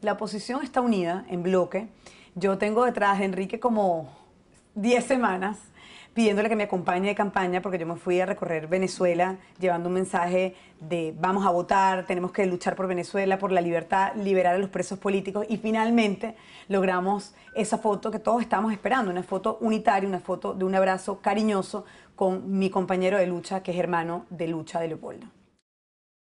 La oposición está unida en bloque. Yo tengo detrás de Enrique como 10 semanas pidiéndole que me acompañe de campaña porque yo me fui a recorrer Venezuela llevando un mensaje de vamos a votar, tenemos que luchar por Venezuela, por la libertad, liberar a los presos políticos y finalmente logramos esa foto que todos estábamos esperando, una foto unitaria, una foto de un abrazo cariñoso con mi compañero de lucha que es hermano de lucha de Leopoldo.